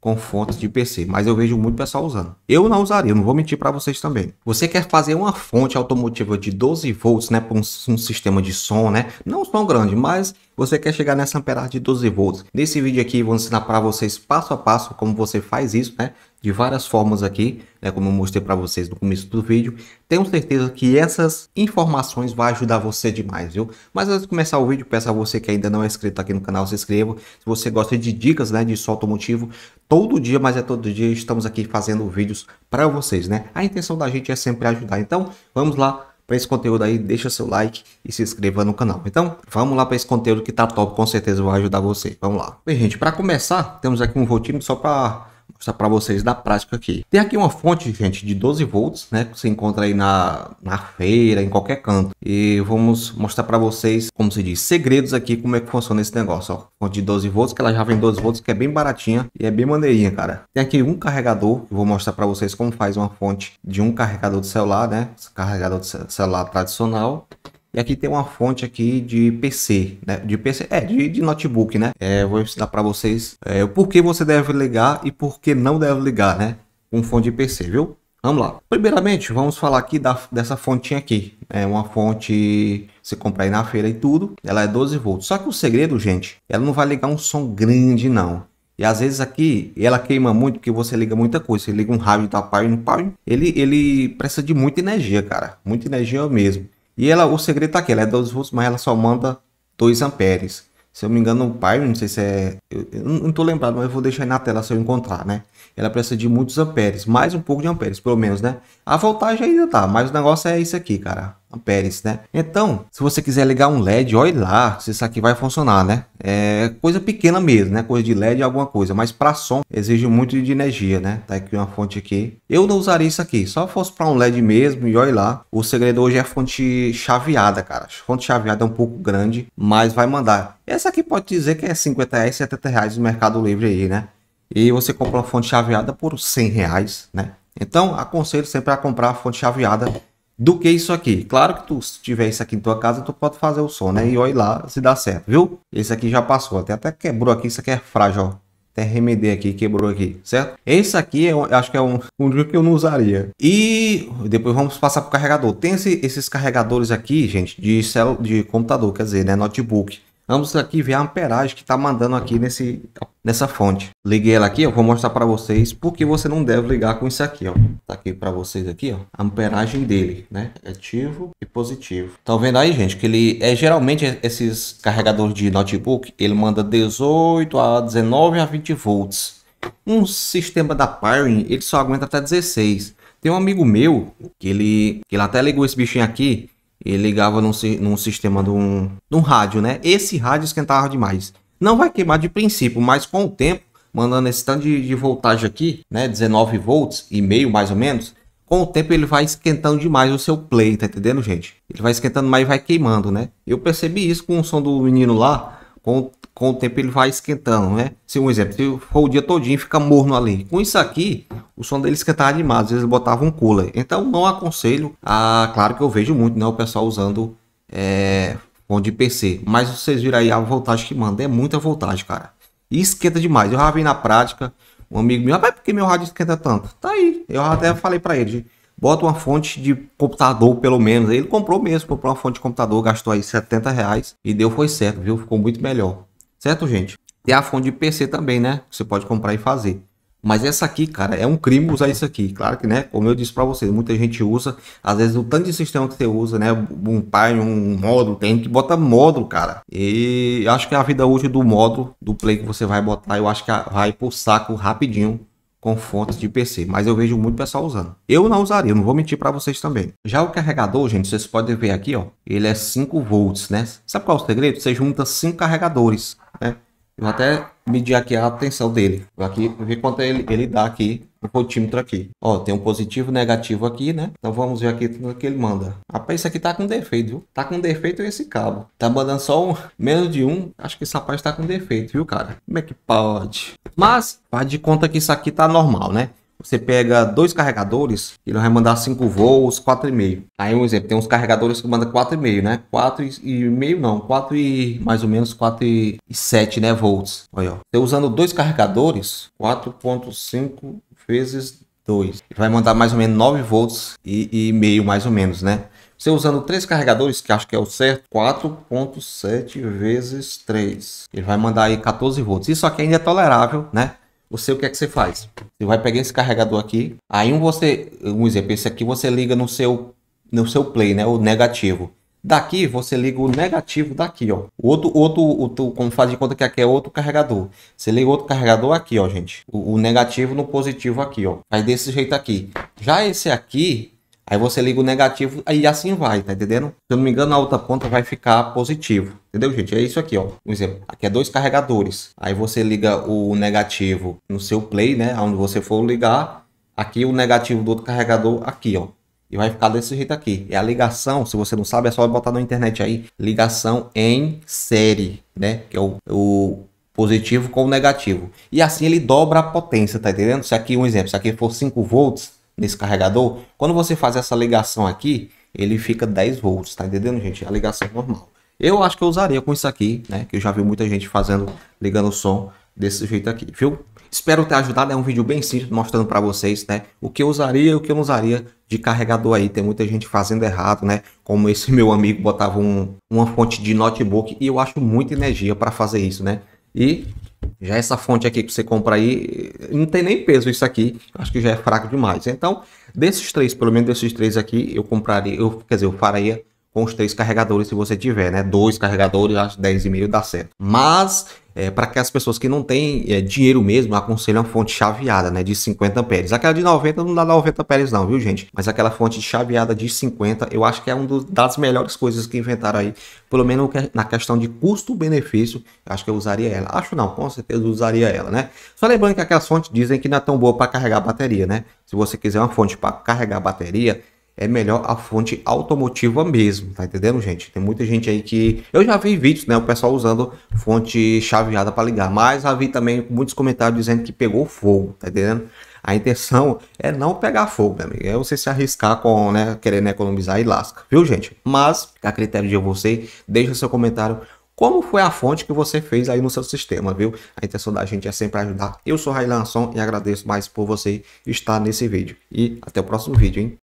com fontes de PC, mas eu vejo muito pessoal usando. Eu não usaria, não vou mentir para vocês também. Você quer fazer uma fonte automotiva de 12 volts, né, para um, um, sistema de som, né? Não tão grande, mas você quer chegar nessa amperagem de 12 volts. Nesse vídeo aqui vou ensinar para vocês passo a passo como você faz isso, né? de várias formas aqui, né, como eu mostrei para vocês no começo do vídeo. Tenho certeza que essas informações vão ajudar você demais, viu? Mas antes de começar o vídeo, peço a você que ainda não é inscrito aqui no canal, se inscreva. Se você gosta de dicas né, de som automotivo, todo dia, mas é todo dia, estamos aqui fazendo vídeos para vocês, né? A intenção da gente é sempre ajudar. Então, vamos lá para esse conteúdo aí, deixa seu like e se inscreva no canal. Então, vamos lá para esse conteúdo que tá top, com certeza vai ajudar você. Vamos lá. Bem, gente, para começar, temos aqui um voltinho só para mostrar para vocês da prática aqui. Tem aqui uma fonte, gente, de 12 volts, né? Que você encontra aí na, na feira, em qualquer canto. E vamos mostrar para vocês, como se diz, segredos aqui, como é que funciona esse negócio, ó. Fonte de 12 volts, que ela já vem 12 volts, que é bem baratinha e é bem maneirinha, cara. Tem aqui um carregador, vou mostrar para vocês como faz uma fonte de um carregador de celular, né? Esse carregador de celular tradicional. E aqui tem uma fonte aqui de PC, né? De PC, é, de, de notebook, né? É, vou ensinar para vocês é, o porquê você deve ligar e por que não deve ligar, né? Com fonte de PC, viu? Vamos lá. Primeiramente, vamos falar aqui da, dessa fontinha aqui. É uma fonte você comprar aí na feira e tudo. Ela é 12 volts. Só que o segredo, gente, ela não vai ligar um som grande, não. E às vezes aqui ela queima muito porque você liga muita coisa. Você liga um rádio da tá, pai no pai. Ele, ele precisa de muita energia, cara. Muita energia mesmo. E ela, o segredo tá aqui, ela é 12 volts, mas ela só manda 2 amperes. Se eu me engano, o Pyro, não sei se é... Eu, eu não tô lembrado, mas eu vou deixar aí na tela se eu encontrar, né? Ela precisa de muitos amperes, mais um pouco de amperes, pelo menos, né? A voltagem ainda tá, mas o negócio é isso aqui, cara amperes, né? Então, se você quiser ligar um LED, olha lá se isso aqui vai funcionar, né? É coisa pequena mesmo, né? Coisa de LED, alguma coisa, mas para som exige muito de energia, né? Tá aqui uma fonte aqui. Eu não usaria isso aqui, só fosse para um LED mesmo e olha lá. O segredo hoje é fonte chaveada, cara. A fonte chaveada é um pouco grande, mas vai mandar. Essa aqui pode dizer que é 50 reais, 70 reais no Mercado Livre aí, né? E você compra uma fonte chaveada por 100 reais, né? Então, aconselho sempre a comprar a fonte chaveada do que isso aqui. Claro que tu, se tiver isso aqui em tua casa, tu pode fazer o som, né? E olha lá se dá certo, viu? Esse aqui já passou, até, até quebrou aqui, isso aqui é frágil, ó. Até remedei aqui, quebrou aqui, certo? Esse aqui é eu acho que é um, um que eu não usaria. E depois vamos passar para o carregador. Tem esse, esses carregadores aqui, gente, de, cel de computador, quer dizer, né? Notebook Vamos aqui ver a amperagem que está mandando aqui nesse, nessa fonte. Liguei ela aqui, eu vou mostrar para vocês porque você não deve ligar com isso aqui, Está Tá aqui para vocês aqui, ó, a amperagem dele, né? É ativo e positivo. Estão tá vendo aí, gente, que ele é geralmente esses carregadores de notebook, ele manda 18 a 19 a 20 volts. Um sistema da Pyrene, ele só aguenta até 16. Tem um amigo meu que ele, que ele até ligou esse bichinho aqui e ligava num, num sistema de um, de um rádio, né? Esse rádio esquentava demais. Não vai queimar de princípio, mas com o tempo, mandando esse tanto de, de voltagem aqui, né? 19 volts e meio mais ou menos, com o tempo ele vai esquentando demais o seu play, tá entendendo, gente? Ele vai esquentando mais e vai queimando, né? Eu percebi isso com o som do menino lá, com com o tempo ele vai esquentando, né? Se um exemplo, se for o dia todinho, fica morno ali. Com isso aqui, o som dele esquentava demais, às vezes botava um cooler. Então não aconselho, a... claro que eu vejo muito, né, o pessoal usando é, fone de PC, mas vocês viram aí a voltagem que manda, é muita voltagem, cara. E esquenta demais. Eu já vi na prática, um amigo meu, rapaz, ah, por que meu rádio esquenta tanto? Tá aí, eu até falei para ele, bota uma fonte de computador, pelo menos. Ele comprou mesmo, comprou uma fonte de computador, gastou aí 70 reais e deu foi certo, viu? Ficou muito melhor. Certo, gente? Tem a fonte de PC também, né? Você pode comprar e fazer. Mas essa aqui, cara, é um crime usar isso aqui. Claro que, né? Como eu disse para vocês, muita gente usa. Às vezes, o tanto de sistema que você usa, né? Um pai, um módulo, tem que botar módulo, cara. E acho que a vida útil do módulo, do play que você vai botar, eu acho que vai pro saco rapidinho com fontes de PC, mas eu vejo muito pessoal usando. Eu não usaria, não vou mentir para vocês também. Já o carregador, gente, vocês podem ver aqui, ó, ele é 5 volts, né? Sabe qual é o segredo? Você junta 5 carregadores, né? Eu vou até medir aqui a tensão dele, aqui ver quanto ele, ele dá aqui o rotímetro aqui. Ó, tem um positivo negativo aqui, né? Então vamos ver aqui o que ele manda. Rapaz, isso aqui tá com defeito, viu? Tá com defeito esse cabo. Tá mandando só um, menos de um. Acho que essa parte tá com defeito, viu, cara? Como é que pode? Mas, faz de conta que isso aqui tá normal, né? Você pega dois carregadores, ele vai mandar 5 volts, 4,5. Aí um exemplo, tem uns carregadores que manda 4,5, né? 4,5 não, 4 e mais ou menos 4,7, né, volts. Olha, ó. Você usando dois carregadores, 4.5 vezes 2. Vai mandar mais ou menos 9 volts e, e meio mais ou menos, né? Você usando três carregadores, que acho que é o certo, 4.7 vezes 3. Ele vai mandar aí 14 volts. Isso aqui ainda é tolerável, né? Você o que é que você faz? Você vai pegar esse carregador aqui. Aí um você, um exemplo, esse aqui você liga no seu no seu play, né? O negativo. Daqui você liga o negativo daqui, ó. o Outro, outro, outro como faz de conta que aqui é outro carregador. Você liga outro carregador aqui, ó, gente. O, o negativo no positivo aqui, ó. Aí desse jeito aqui. Já esse aqui, Aí você liga o negativo aí assim vai, tá entendendo? Se eu não me engano, a outra ponta vai ficar positivo. Entendeu, gente? É isso aqui, ó. por exemplo. Aqui é dois carregadores. Aí você liga o negativo no seu play, né? Onde você for ligar. Aqui o negativo do outro carregador, aqui, ó e vai ficar desse jeito aqui. É a ligação, se você não sabe, é só botar na internet aí, ligação em série, né? Que é o, o positivo com o negativo. E assim ele dobra a potência, tá entendendo? Se aqui um exemplo, se aqui for 5 volts nesse carregador, quando você faz essa ligação aqui, ele fica 10 volts, tá entendendo, gente? É a ligação normal. Eu acho que eu usaria com isso aqui, né? Que eu já vi muita gente fazendo, ligando o som desse jeito aqui, viu? Espero ter ajudado, é um vídeo bem simples mostrando para vocês, né, o que eu usaria e o que eu não usaria de carregador aí. Tem muita gente fazendo errado, né, como esse meu amigo botava um, uma fonte de notebook e eu acho muita energia para fazer isso, né. E já essa fonte aqui que você compra aí, não tem nem peso isso aqui, acho que já é fraco demais. Então, desses três, pelo menos desses três aqui, eu compraria, eu, quer dizer, eu faria com os três carregadores, se você tiver, né? Dois carregadores, acho e meio dá certo. Mas, é, para que as pessoas que não têm é, dinheiro mesmo, aconselho uma fonte chaveada, né? De 50 amperes. Aquela de 90 não dá 90 amperes não, viu, gente? Mas aquela fonte chaveada de 50, eu acho que é uma das melhores coisas que inventaram aí. Pelo menos na questão de custo-benefício, acho que eu usaria ela. Acho não, com certeza usaria ela, né? Só lembrando que aquelas fontes dizem que não é tão boa para carregar a bateria, né? Se você quiser uma fonte para carregar a bateria, é melhor a fonte automotiva mesmo, tá entendendo, gente? Tem muita gente aí que eu já vi vídeos, né, o pessoal usando fonte chaveada para ligar, mas já vi também muitos comentários dizendo que pegou fogo, tá entendendo? A intenção é não pegar fogo, meu amigo? É você se arriscar com, né, querendo né, economizar e lasca, viu, gente? Mas a critério de você, deixa seu comentário como foi a fonte que você fez aí no seu sistema, viu? A intenção da gente é sempre ajudar. Eu sou Railan Son e agradeço mais por você estar nesse vídeo. E até o próximo vídeo, hein?